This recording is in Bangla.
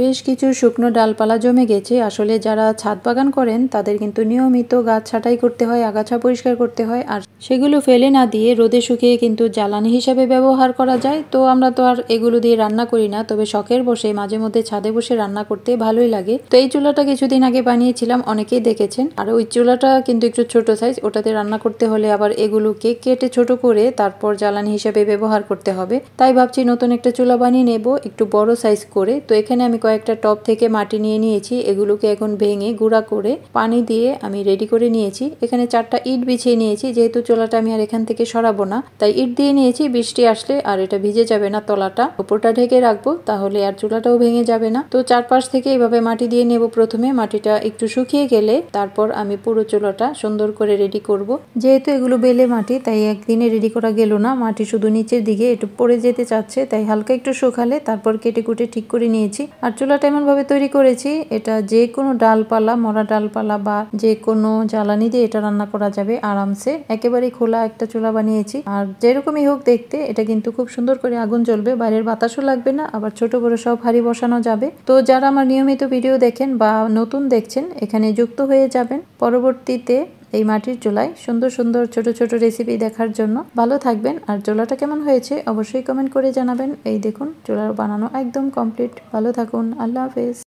বেশ কিছু শুকনো ডালপালা জমে গেছে আসলে যারা ছাদ বাগান করেন তাদের কিন্তু নিয়মিত গাছ ছাঁটাই করতে হয় আগাছা পরিষ্কার করতে হয় আর সেগুলো ফেলে না দিয়ে রোদে শুকিয়ে কিন্তু জ্বালানি হিসাবে ব্যবহার করা যায় তো আমরা তো আর এগুলো দিয়ে রান্না করি না তবে শখের বসে মাঝে মধ্যে ছাদে বসে রান্না করতে ভালোই লাগে তো এই চুলাটা কিছুদিন আগে বানিয়েছিলাম অনেকেই দেখেছেন আর ওই চুলাটা কিন্তু একটু ছোট সাইজ ওটাতে রান্না করতে হলে আবার এগুলোকে কেটে ছোট করে তারপর জ্বালানি হিসাবে ব্যবহার করতে হবে তাই ভাবছি নতুন একটা চুলা বানিয়ে নেব একটু বড় সাইজ করে তো এখানে আমি আমি কয়েকটা টপ থেকে মাটি নিয়ে নিয়েছি এগুলোকে এখন ভেঙে গুঁড়া করে পানি দিয়ে আমি রেডি করে নিয়েছি এখানে চারটা ইট বিছিয়ে নিয়েছি যেহেতু চোলাটা আমি আর এখান থেকে সরাবো না তাই ইট দিয়ে নিয়েছি বৃষ্টি আসলে আর এটা ভিজে যাবে না তলাটা ওপরটা ঢেকে রাখবো তাহলে আর চুলাটাও ভেঙে যাবে না তো চারপাশ থেকে এভাবে মাটি দিয়ে নেব প্রথমে মাটিটা একটু শুকিয়ে গেলে তারপর আমি পুরো চোলাটা সুন্দর করে রেডি করব যেহেতু এগুলো বেলে মাটি তাই একদিনে রেডি করা গেল না মাটি শুধু নিচের দিকে একটু পড়ে যেতে চাচ্ছে তাই হালকা একটু শুকালে তারপর কেটে কুটে ঠিক করে নিয়েছি আর আর চুলাটা এমনভাবে তৈরি করেছি এটা যে কোনো ডালপালা মরা ডালপালা বা যে কোনো জ্বালানি দিয়ে এটা রান্না করা যাবে আরামসে একেবারেই খোলা একটা চুলা বানিয়েছি আর যেরকমই হোক দেখতে এটা কিন্তু খুব সুন্দর করে আগুন জ্বলবে বাইরের বাতাসও লাগবে না আবার ছোট বড় সব হাড়ি বসানো যাবে তো যারা আমার নিয়মিত ভিডিও দেখেন বা নতুন দেখছেন এখানে যুক্ত হয়ে যাবেন পরবর্তীতে এই মাটির চুলায় সুন্দর সুন্দর ছোট ছোট রেসিপি দেখার জন্য ভালো থাকবেন আর চোলাটা কেমন হয়েছে অবশ্যই কমেন্ট করে জানাবেন এই দেখুন চোলার বানানো একদম কমপ্লিট ভালো থাকুন আল্লাহ হাফেজ